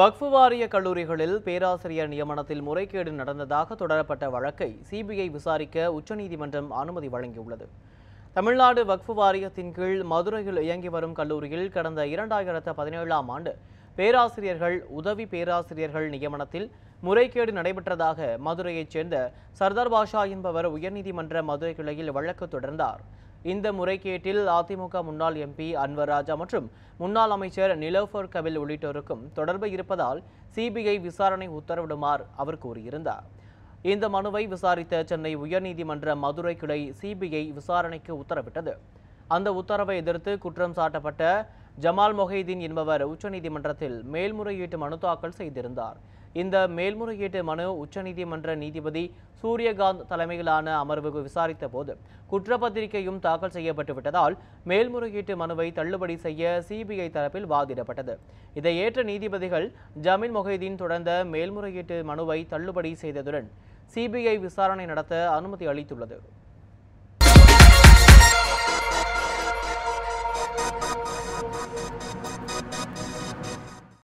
வக்ஃபு வாரிய கல்லூரிகளில் பேராசிரியர் நியமனத்தில் முறைகேடு நடந்ததாக தொடரப்பட்ட வழக்கை சிபிஐ விசாரிக்க உச்சநீதிமன்றம் அனுமதி வழங்கியுள்ளது தமிழ்நாடு வக்ஃபு வாரியத்தின் கீழ் மதுரையில் இயங்கி வரும் கல்லூரியில் கடந்த இரண்டாயிரத்து பதினேழாம் ஆண்டு பேராசிரியர்கள் உதவி பேராசிரியர்கள் நியமனத்தில் முறைகேடு நடைபெற்றதாக மதுரையைச் சேர்ந்த சர்தார் பாஷா என்பவர் உயர்நீதிமன்ற மதுரை கிளையில் வழக்கு தொடர்ந்தார் இந்த முறைகேட்டில் அதிமுக முன்னாள் எம்பி அன்வர் ராஜா மற்றும் முன்னாள் அமைச்சர் நிலோஃபர் கபில் உள்ளிட்டோருக்கும் தொடர்பு இருப்பதால் சிபிஐ விசாரணை உத்தரவிடுமாறு அவர் கூறியிருந்தார் இந்த மனுவை விசாரித்த சென்னை உயர்நீதிமன்ற மதுரை கிளை சிபிஐ விசாரணைக்கு உத்தரவிட்டது அந்த உத்தரவை எதிர்த்து குற்றம் சாட்டப்பட்ட ஜமால் மொஹைதீன் என்பவர் உச்சநீதிமன்றத்தில் மேல்முறையீட்டு மனு தாக்கல் செய்திருந்தார் இந்த மேல்முறையீட்டு மனு உச்சநீதிமன்ற நீதிபதி சூரியகாந்த் தலைமையிலான அமர்வுக்கு விசாரித்த போது குற்றப்பத்திரிகையும் தாக்கல் செய்யப்பட்டு விட்டதால் மேல்முறையீட்டு மனுவை தள்ளுபடி செய்ய சிபிஐ தரப்பில் வாதிடப்பட்டது இதை ஏற்ற நீதிபதிகள் ஜமீன் மொஹைதீன் தொடர்ந்த மேல்முறையீட்டு மனுவை தள்ளுபடி செய்ததுடன் சிபிஐ விசாரணை நடத்த அனுமதி அளித்துள்ளது